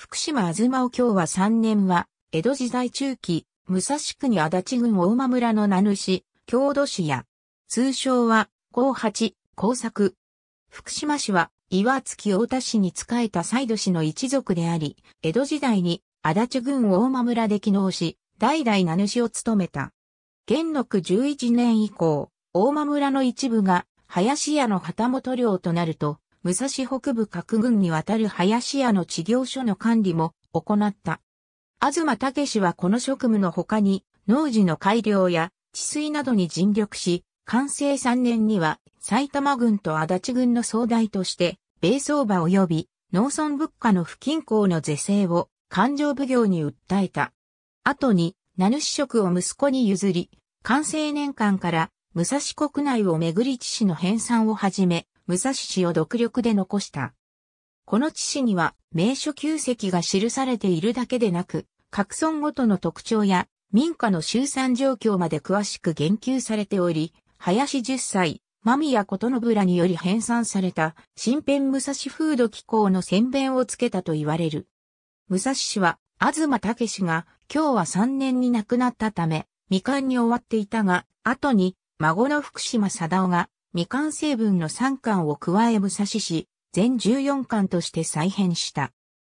福島あずまお京は3年は、江戸時代中期、武蔵国足立郡大間村の名主、郷土市や、通称は、高八、工作。福島市は、岩月大田市に仕えた西戸市の一族であり、江戸時代に、足立郡大間村で起農し、代々名主を務めた。元禄11年以降、大間村の一部が、林家の旗本領となると、武蔵北部各軍にわたる林家の治療所の管理も行った。東武はこの職務の他に、農事の改良や治水などに尽力し、完成3年には埼玉軍と足立軍の総代として、米相場及び農村物価の不均衡の是正を勘定奉行に訴えた。後に、名主職を息子に譲り、完成年間から武蔵国内を巡り知事の編纂をはじめ、武蔵氏を独力で残した。この地市には名所旧跡が記されているだけでなく、各村ごとの特徴や民家の集散状況まで詳しく言及されており、林10歳、間宮琴信らにより編纂された新編武蔵風土機構の宣弁をつけたと言われる。武蔵氏は、東武氏が今日は3年に亡くなったため、未完に終わっていたが、後に孫の福島貞夫が未完成分の3巻を加え武蔵市、全14巻として再編した。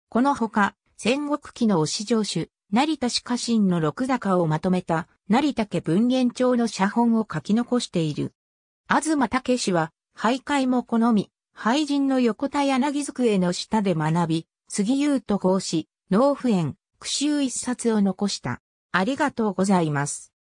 このほか、戦国記の推し上手、成田氏家臣の六坂をまとめた、成田家文言帳の写本を書き残している。東武氏は、徘徊も好み、俳人の横田柳机の下で学び、杉優と講師、農夫園、苦衆一冊を残した。ありがとうございます。